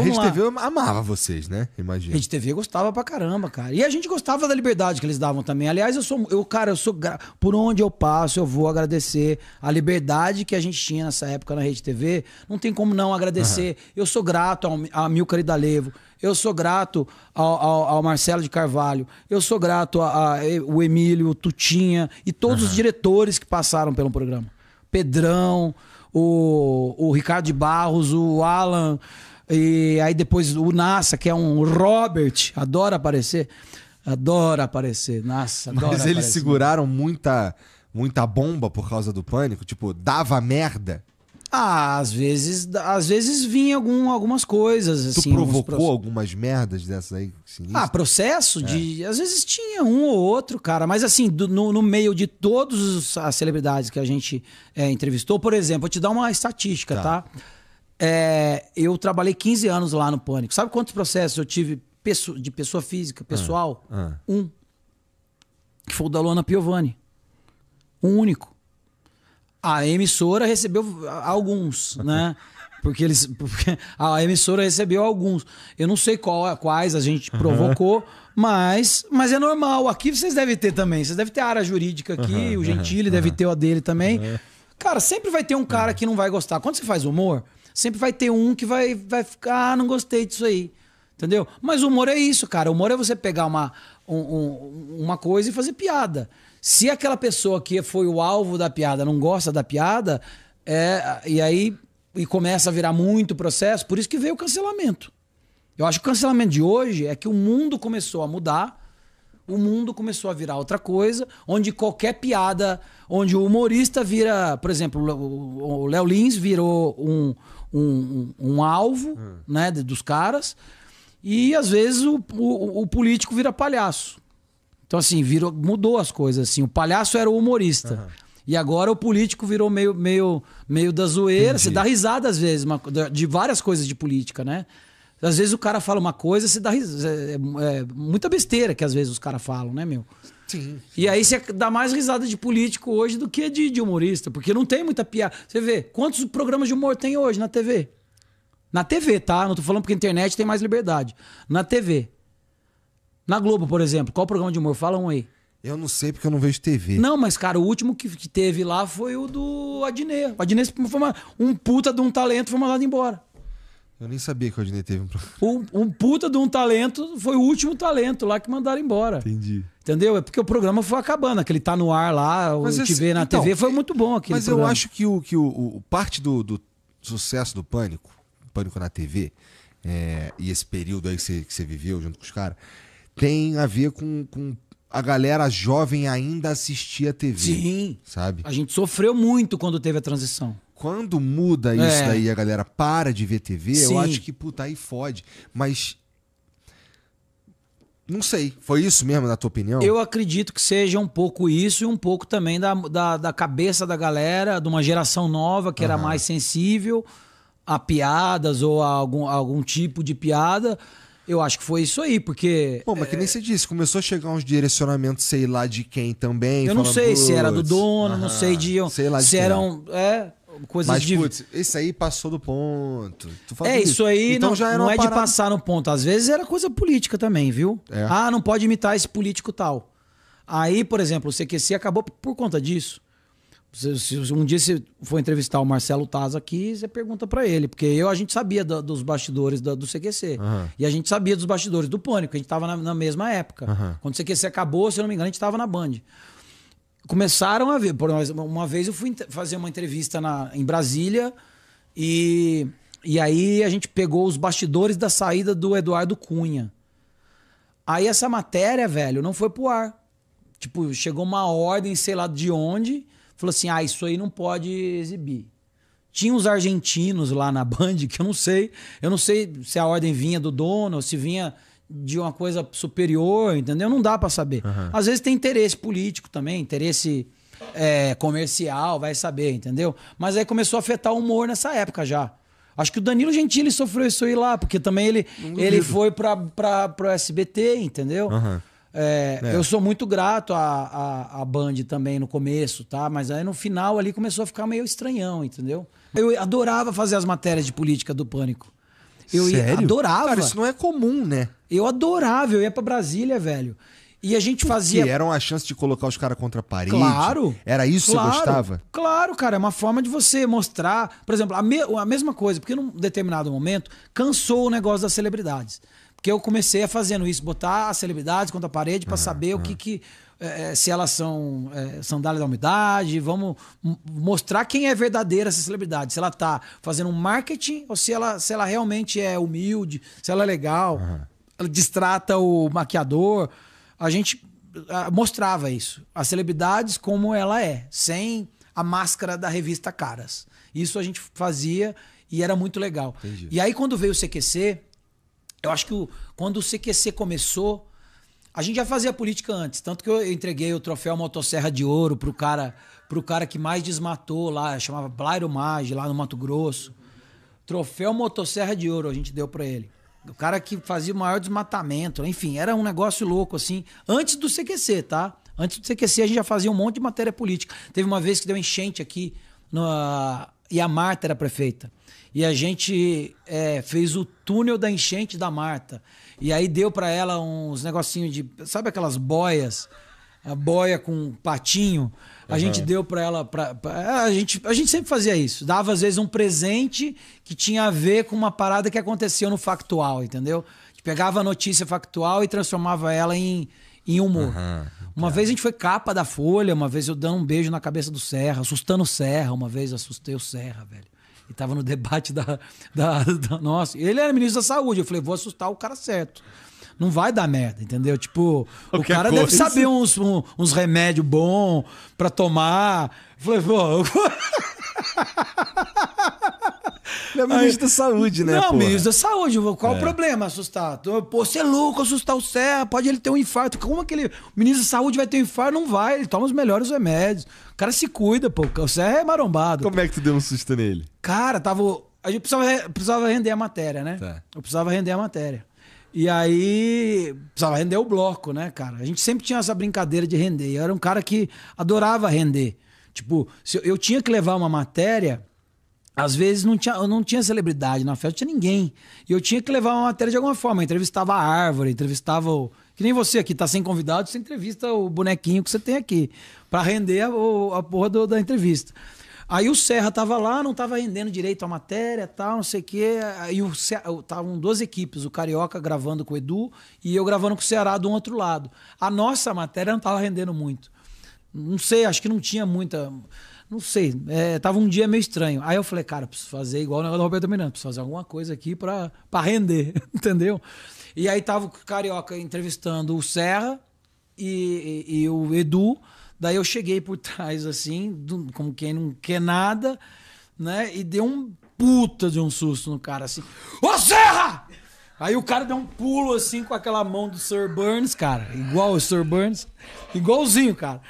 a Rede TV amava vocês, né? Imagina. A Rede TV gostava pra caramba, cara. E a gente gostava da liberdade que eles davam também. Aliás, eu sou, eu, cara, eu sou gra... por onde eu passo, eu vou agradecer a liberdade que a gente tinha nessa época na Rede TV. Não tem como não agradecer. Uhum. Eu sou grato ao, a Milcar Idalevo. Eu sou grato ao, ao, ao, Marcelo de Carvalho. Eu sou grato ao Emílio, Tutinha e todos uhum. os diretores que passaram pelo programa. Pedrão, o, o Ricardo de Barros, o Alan, e aí depois o NASA, que é um Robert, adora aparecer. Adora aparecer, NASA. Adora Mas eles aparecer. seguraram muita, muita bomba por causa do pânico? Tipo, dava merda? Ah, às vezes, às vezes vinha algum, algumas coisas. Assim, provocou algumas merdas dessas aí? Sinistro? Ah, processo é. de. Às vezes tinha um ou outro, cara. Mas assim, do, no, no, meio de todas as celebridades que a gente é, entrevistou, por exemplo, vou te dar uma estatística, tá? tá? É, eu trabalhei 15 anos lá no Pânico. Sabe quantos processos eu tive de pessoa física, pessoal? Ah, ah. Um. Que foi o da Luana Piovani. Um único. A emissora recebeu alguns, né? Porque eles. Porque a emissora recebeu alguns. Eu não sei qual, quais a gente provocou, mas, mas é normal. Aqui vocês devem ter também. Vocês devem ter a área jurídica aqui, o Gentili deve ter a dele também. Cara, sempre vai ter um cara que não vai gostar. Quando você faz humor, sempre vai ter um que vai, vai ficar, ah, não gostei disso aí. Entendeu? Mas o humor é isso, cara. O humor é você pegar uma, um, uma coisa e fazer piada. Se aquela pessoa que foi o alvo da piada não gosta da piada, é, e aí e começa a virar muito processo, por isso que veio o cancelamento. Eu acho que o cancelamento de hoje é que o mundo começou a mudar, o mundo começou a virar outra coisa, onde qualquer piada, onde o humorista vira, por exemplo, o Léo Lins virou um, um, um, alvo hum. né, dos caras. E às vezes o, o, o, político vira palhaço. Então, assim, virou, mudou as coisas. assim. O palhaço era o humorista. Uhum. E agora o político virou meio, meio, meio da zoeira. Entendi. Você dá risada às vezes uma, de várias coisas de política, né? Às vezes o cara fala uma coisa, você dá risada. É, é, é muita besteira que às vezes os caras falam, né, meu? Sim. E aí você dá mais risada de político hoje do que de, de humorista, porque não tem muita piada. Você vê, quantos programas de humor tem hoje na TV? Na TV, tá? Não tô falando porque a internet tem mais liberdade. Na TV. Na Globo, por exemplo, qual programa de humor? Fala um aí. Eu não sei porque eu não vejo TV. Não, mas, cara, o último que, que teve lá foi o do Adnet. O Adnet foi uma, um puta de um talento, foi mandado embora. Eu nem sabia que o Odinei teve um problema. Um, um puta de um talento, foi o último talento lá que mandaram embora. Entendi. Entendeu? É porque o programa foi acabando, aquele tá no ar lá, o que esse, na então, TV, foi muito bom aqui. Mas programa. eu acho que o, que o, o parte do, do, sucesso do Pânico, Pânico na TV, é, e esse período aí que você, que você viveu junto com os caras, tem a ver com, com a galera jovem ainda assistia a TV. Sim. Sabe? A gente sofreu muito quando teve a transição quando muda isso é. daí, a galera para de ver TV, Sim. eu acho que, puta, aí fode. Mas. Não sei. Foi isso mesmo, na tua opinião? Eu acredito que seja um pouco isso e um pouco também da, da, da cabeça da galera, de uma geração nova que uhum. era mais sensível a piadas ou a algum, a algum tipo de piada. Eu acho que foi isso aí, porque. Bom, mas que nem é você disse, começou a chegar uns direcionamentos, sei lá de quem também. Eu não sei se era do dono, uhum. não sei de. Sei lá de se quem. eram. É, é coisas Mas, de. Putz, esse aí passou do ponto. é, isso, isso aí então não, já não é parada... de passar no ponto. Às vezes era coisa política também, viu? É. Ah, não pode imitar esse político tal. Aí, por exemplo, o CQC acabou por conta disso. Um dia você for entrevistar o Marcelo Taz aqui, você pergunta para ele, porque eu a gente sabia do, dos bastidores do, do CQC. Uhum. E a gente sabia dos bastidores do Pânico, a gente tava na, na mesma época. Uhum. Quando o CQC acabou, se eu não me engano, a gente tava na Band começaram a ver. Por uma vez eu fui fazer uma entrevista na, em Brasília e, e aí a gente pegou os bastidores da saída do Eduardo Cunha. Aí essa matéria, velho, não foi pro ar. Tipo, chegou uma ordem, sei lá de onde, falou assim: ah, isso aí não pode exibir. Tinha uns argentinos lá na Band, que eu não sei. Eu não sei se a ordem vinha do dono, se vinha de uma coisa superior, entendeu? Não dá para saber. Uhum. Às vezes tem interesse político também, interesse é, comercial, vai saber, entendeu? Mas aí começou a afetar o humor nessa época já. Acho que o Danilo Gentili sofreu isso aí lá, porque também ele, ele foi pra, pra, pro SBT, entendeu? Uhum. É, é. Eu sou muito grato à, à, Band também no começo, tá? Mas aí no final ali começou a ficar meio estranhão, entendeu? Eu adorava fazer as matérias de política do Pânico. Eu Sério? adorava. Cara, isso não é comum, né? Eu adorava, eu ia pra Brasília, velho. E a gente fazia. Que eram a chance de colocar os caras contra a parede? Claro. Era isso claro, que você gostava? Claro, cara. É uma forma de você mostrar. Por exemplo, a, me... a mesma coisa, porque num determinado momento cansou o negócio das celebridades. Porque eu comecei a fazendo isso, botar as celebridades contra a parede para saber o que, que é, é, se elas são é, sandália da umidade, vamos mostrar quem é verdadeira essa celebridade, se ela está fazendo um marketing ou se ela, se ela realmente é humilde, se ela é legal, uhum. ela distrata o maquiador. A gente mostrava isso, as celebridades como ela é, sem a máscara da revista Caras. Isso a gente fazia e era muito legal. Entendi. E aí quando veio o CQC, eu acho que o, quando o CQC começou, a gente já fazia política antes, tanto que eu entreguei o troféu Motosserra de Ouro pro cara, pro cara que mais desmatou lá, chamava Blairo Maggi, lá no Mato Grosso. Troféu Motosserra de Ouro a gente deu para ele. O cara que fazia o maior desmatamento, enfim, era um negócio louco assim, antes do CQC, tá? Antes do CQC a gente já fazia um monte de matéria política. Teve uma vez que deu enchente aqui na e a Marta era prefeita. E a gente é, fez o túnel da enchente da Marta. E aí deu para ela uns negocinhos de. Sabe aquelas boias? A boia com patinho. A uhum. gente deu para ela. Pra, pra, a, gente, a gente sempre fazia isso. Dava, às vezes, um presente que tinha a ver com uma parada que aconteceu no factual, entendeu? A gente pegava a notícia factual e transformava ela em, em humor. Uhum. Uma é. vez a gente foi capa da Folha, uma vez eu dando um beijo na cabeça do Serra, assustando o Serra, uma vez assustei o Serra, velho. E tava no debate da, da, da. Nossa, ele era ministro da saúde. Eu falei, vou assustar o cara certo não vai dar merda, entendeu? Tipo, o cara coisa. deve saber uns, um, uns remédios bons pra tomar. Eu falei, pô. Ele é o ministro da saúde, né? Não, porra. ministro da saúde. Qual é. o problema assustar? Pô, você é louco assustar o Serra. Pode ele ter um infarto. Como aquele é ministro da saúde vai ter um infarto? Não vai. Ele toma os melhores remédios. O cara se cuida, pô. O Serra é marombado. Como pô. é que tu deu um susto nele? Cara, tava. A gente precisava, precisava render a matéria, né? Tá. Eu precisava render a matéria. E aí precisava render o bloco, né, cara? A gente sempre tinha essa brincadeira de render. Eu era um cara que adorava render. Tipo, eu, eu tinha que levar uma matéria às vezes não tinha, não tinha celebridade na festa, não tinha ninguém. E eu tinha que levar uma matéria de alguma forma. Eu entrevistava a árvore, entrevistava o. Que nem você aqui, tá sem convidado, você entrevista o bonequinho que você tem aqui. para render a, a porra do, da entrevista. Aí o Serra tava lá, não tava rendendo direito a matéria, tal, não sei o quê. Aí o estavam duas equipes, o Carioca gravando com o Edu e eu gravando com o Ceará do outro lado. A nossa matéria não tava rendendo muito. Não sei, acho que não tinha muita. Não sei, é, tava um dia meio estranho. Aí eu falei, cara, preciso fazer igual o negócio do Roberto Miranda, preciso fazer alguma coisa aqui pra, pra render, entendeu? E aí tava o Carioca entrevistando o Serra e, e, e o Edu. Daí eu cheguei por trás, assim, do, como quem não quer nada, né? E deu um puta de um susto no cara, assim. Ô Serra! Aí o cara deu um pulo assim com aquela mão do Sir Burns, cara. Igual o Sir Burns. Igualzinho, cara.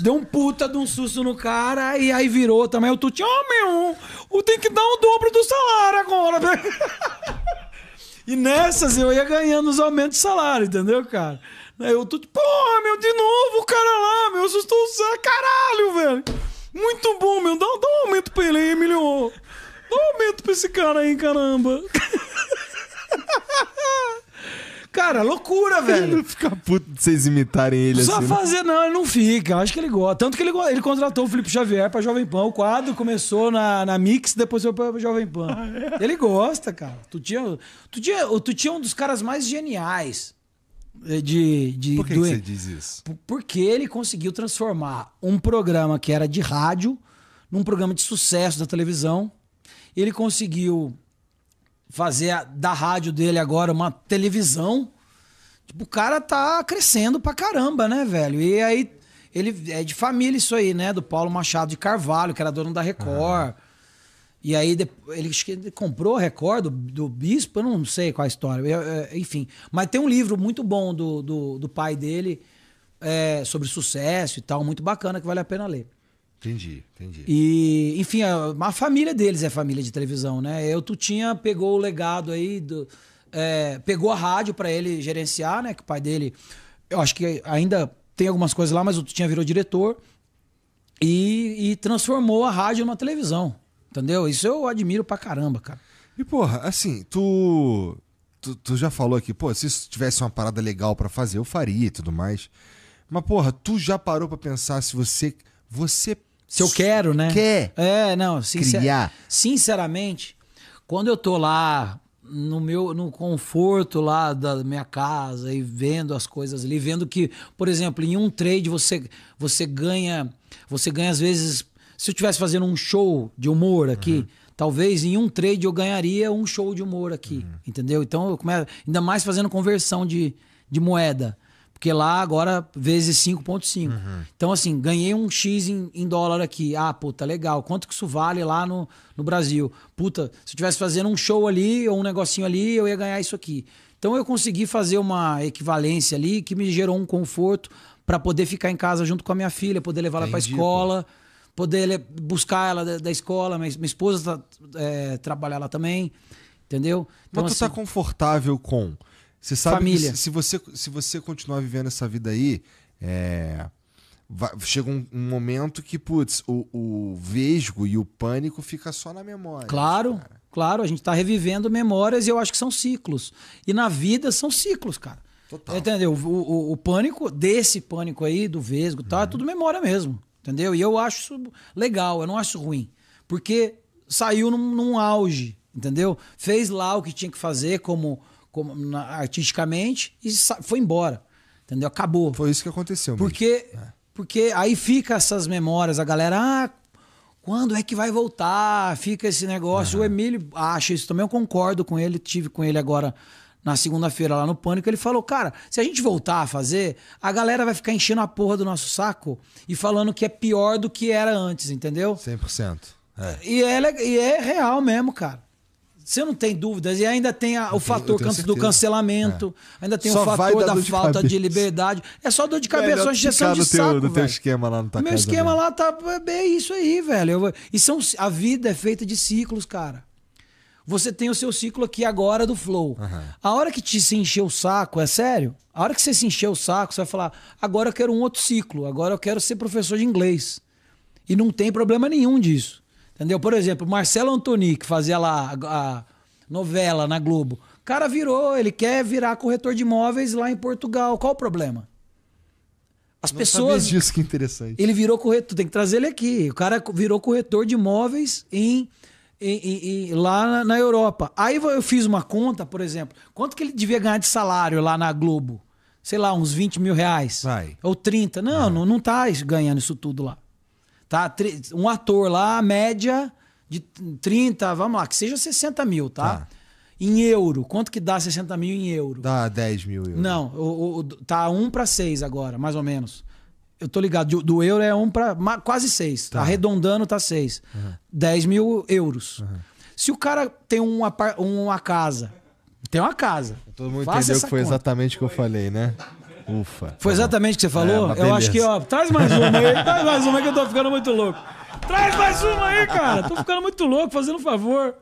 Deu um puta de um susto no cara e aí virou também o Tuti. Oh, meu, tem que dar o dobro do salário agora. e nessas eu ia ganhando os aumentos de salário, entendeu, cara? Aí o Tuti, porra, meu, de novo o cara lá, meu, assustou o caralho, velho. Muito bom, meu, dá, dá um aumento pra ele aí, milhão. Dá um aumento pra esse cara aí, caramba. Cara, loucura, velho. Ele não fica puto de vocês imitarem ele Só assim. Só né? fazer, não, ele não fica. Acho que ele gosta. Tanto que ele, ele contratou o Felipe Xavier pra Jovem Pan. O quadro começou na, na Mix, depois foi pra Jovem Pan. Ah, é? Ele gosta, cara. Tu tinha, tu, tinha, tu tinha um dos caras mais geniais. Eh, de, de, Por que, do, que você diz isso? Porque ele conseguiu transformar um programa que era de rádio num programa de sucesso da televisão. Ele conseguiu fazer a, da rádio dele agora uma televisão Tipo, o cara tá crescendo pra caramba, né, velho? E aí, ele é de família isso aí, né? Do Paulo Machado de Carvalho, que era dono da Record. Ah. E aí ele, comprou a Record do, do, Bispo, eu não sei qual a história, eu, eu, é, enfim. Mas tem um livro muito bom do, do, do pai dele é, sobre sucesso e tal, muito bacana, que vale a pena ler. Entendi, entendi. E, enfim, a, a família deles é família de televisão, né? Eu tu tinha pegou o legado aí do, é, pegou a rádio para ele gerenciar, né? Que o pai dele, eu acho que ainda tem algumas coisas lá, mas o tinha virou diretor e, e transformou a rádio numa televisão, entendeu? Isso eu admiro pra caramba, cara. E porra, assim, tu, tu, tu já falou aqui, pô, se isso tivesse uma parada legal para fazer, eu faria e tudo mais. Mas porra, tu já parou para pensar se você você se eu quero, né? Quer? É, não, sincer... criar. Sinceramente, quando eu tô lá no meu no conforto lá da minha casa e vendo as coisas ali, vendo que, por exemplo, em um trade você você ganha, você ganha às vezes, se eu estivesse fazendo um show de humor aqui, uhum. talvez em um trade eu ganharia um show de humor aqui, uhum. entendeu? Então, eu começo, ainda mais fazendo conversão de, de moeda. Porque lá agora vezes 5,5. Uhum. Então, assim, ganhei um X em, em, dólar aqui. Ah, puta, legal. Quanto que isso vale lá no, no Brasil? Puta, se eu estivesse fazendo um show ali ou um negocinho ali, eu ia ganhar isso aqui. Então, eu consegui fazer uma equivalência ali que me gerou um conforto para poder ficar em casa junto com a minha filha, poder levar ela para escola, pô. poder buscar ela da, da escola. Minha, minha esposa tá, é, lá também. Entendeu? Então, Mas tu tá assim, tá confortável com você sabe Família. se você, se você continuar vivendo essa vida aí, é, vai, chega um, um, momento que, putz, o, o vesgo e o pânico fica só na memória. Claro, cara. claro, a gente está revivendo memórias e eu acho que são ciclos. E na vida são ciclos, cara. Total. Entendeu? O, o, o pânico, desse pânico aí, do vesgo, tá, uhum. é tudo memória mesmo. Entendeu? E eu acho isso legal, eu não acho ruim. Porque saiu num, num auge, entendeu? Fez lá o que tinha que fazer como como, na, artisticamente e foi embora. Entendeu? Acabou. Foi isso que aconteceu. Porque, é. porque aí fica essas memórias, a galera, ah, quando é que vai voltar? Fica esse negócio. Uhum. O Emílio acha isso também, eu concordo com ele, tive com ele agora na segunda-feira lá no Pânico, ele falou: Cara, se a gente voltar a fazer, a galera vai ficar enchendo a porra do nosso saco e falando que é pior do que era antes, entendeu? 100%. É. E, é, e é real mesmo, cara. Você não tem dúvidas. E ainda tem a, o fator do cancelamento, é. ainda tem só o fator da falta de liberdade. É só dor de cabeça, só injeção é de saco, teu, saco. Teu esquema lá no Meu esquema lá tá é isso aí, velho. Eu, e são, a vida é feita de ciclos, cara. Você tem o seu ciclo aqui agora do flow. Uhum. A hora que te se encher o saco, é sério? A hora que você se encher o saco, você vai falar: agora eu quero um outro ciclo, agora eu quero ser professor de inglês. E não tem problema nenhum disso. Entendeu? Por exemplo, Marcelo Antoni, que fazia lá a novela na Globo. O cara virou, ele quer virar corretor de imóveis lá em Portugal. Qual o problema? As Não pessoas. disso, que interessante. Ele virou corretor, tem que trazer ele aqui. O cara virou corretor de imóveis em, em, em, em lá na, na Europa. Aí eu fiz uma conta, por exemplo, quanto que ele devia ganhar de salário lá na Globo? Sei lá, uns 20 mil reais. Vai. Ou 30. Não, não, não tá ganhando isso tudo lá. Tá? Um ator lá, média de 30, vamos lá, que seja 60 mil, tá? tá. Em euro, quanto que dá 60 mil em euro? Dá 10 mil euros. Não, o, o, tá 1 para 6 agora, mais ou menos. Eu tô ligado, do, do euro é 1 para quase 6. Tá. Arredondando tá 6. Uhum. 10 mil euros. Uhum. Se o cara tem uma, uma casa, tem uma casa. Todo mundo entendeu que foi conta. exatamente o que eu falei, né? Ufa. Foi exatamente o que você falou? É, eu acho que, ó, traz mais uma aí, traz mais uma aí que eu tô ficando muito louco. Traz mais uma aí, cara. Tô ficando muito louco, fazendo um favor.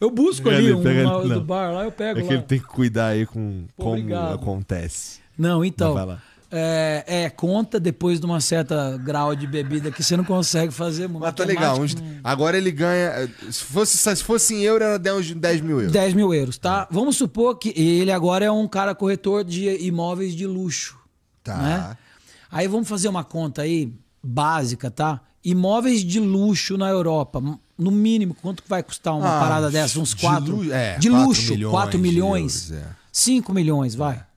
Eu busco ali um do bar lá, eu pego. É que lá. ele tem que cuidar aí com Pô, como obrigado. acontece. Não, então. Não é, é, conta depois de uma certa grau de bebida que você não consegue fazer muito. Mas tá é legal. agora ele ganha. Se fosse, se fosse em euro, era 10, mil euros. 10 mil euros, tá? É. Vamos supor que ele agora é um cara corretor de imóveis de luxo. Tá. Né? Aí vamos fazer uma conta aí básica, tá? Imóveis de luxo na Europa. No mínimo, quanto vai custar uma ah, parada dessa? Uns 4? De, é, de luxo, 4 milhões. 4 milhões, milhões 5 é. milhões, vai.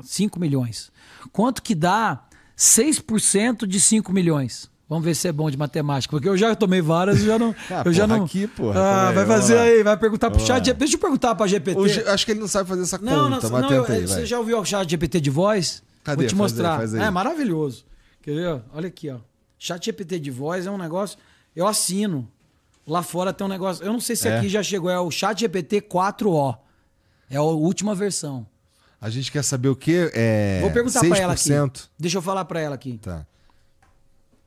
5 tá? milhões. Quanto que dá 6% de 5 milhões? Vamos ver se é bom de matemática, porque eu já tomei várias e já não. Ah, eu já não. Aqui, porra, ah, vai fazer aí, vai perguntar pro chat. De... Deixa eu perguntar pra GPT. G... acho que ele não sabe fazer essa não, conta, não, mas não, aí, Você vai. já ouviu o chat GPT de voz? Cadê? Vou te mostrar. É maravilhoso. Quer ver? Olha aqui, ó. Chat GPT de voz é um negócio. Eu assino. Lá fora tem um negócio. Eu não sei se é. aqui já chegou. É o Chat GPT 4O. É a última versão. A gente quer saber o que é. Vou perguntar para ela aqui. Deixa eu falar para ela aqui. Tá.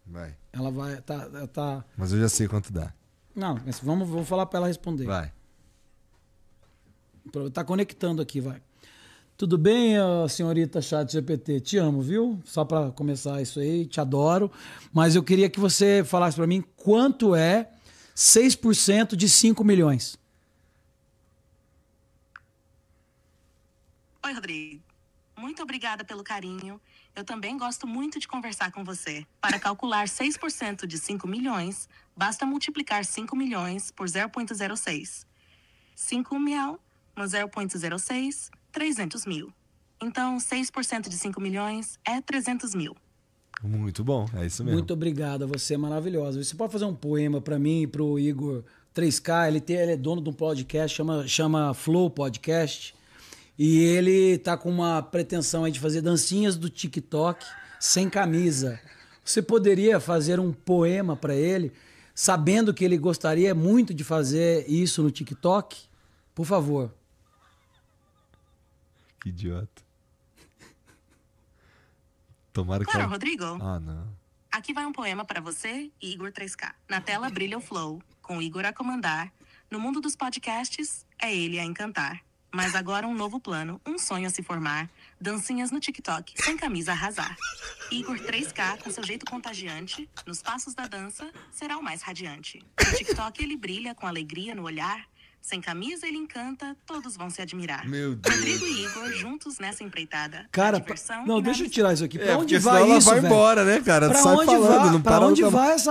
Vai. Ela vai. Tá, tá... Mas eu já sei quanto dá. Não, mas vamos, vamos falar para ela responder. Vai. Tá conectando aqui, vai. Tudo bem, senhorita Chat GPT? Te amo, viu? Só para começar isso aí, te adoro. Mas eu queria que você falasse para mim quanto é 6% de 5 milhões. Oi, Rodrigo. Muito obrigada pelo carinho. Eu também gosto muito de conversar com você. Para calcular 6% de 5 milhões, basta multiplicar 5 milhões por 0.06. 5 mil no 0.06, 300 mil. Então, 6% de 5 milhões é 300 mil. Muito bom, é isso mesmo. Muito obrigada, você é maravilhosa. Você pode fazer um poema para mim e para o Igor 3K? Ele, tem, ele é dono de um podcast, chama, chama Flow Podcast. E ele tá com uma pretensão aí de fazer dancinhas do TikTok sem camisa. Você poderia fazer um poema para ele, sabendo que ele gostaria muito de fazer isso no TikTok? Por favor. Que idiota. Tomara que. Claro, Rodrigo. Ah, não. Aqui vai um poema para você, Igor 3K. Na tela brilha o flow, com Igor a comandar. No mundo dos podcasts, é ele a encantar mas agora um novo plano, um sonho a se formar, dancinhas no TikTok, sem camisa arrasar. Igor 3K, com seu jeito contagiante, nos passos da dança, será o mais radiante. No TikTok ele brilha com alegria no olhar, sem camisa ele encanta, todos vão se admirar. Meu Deus. Rodrigo e Igor juntos nessa empreitada. É cara, pra... não, deixa eu tirar isso aqui. Pra é, onde vai ela isso, vai velho? embora, né, cara? Pra Sai onde falando, vai, não para onde tá vai essa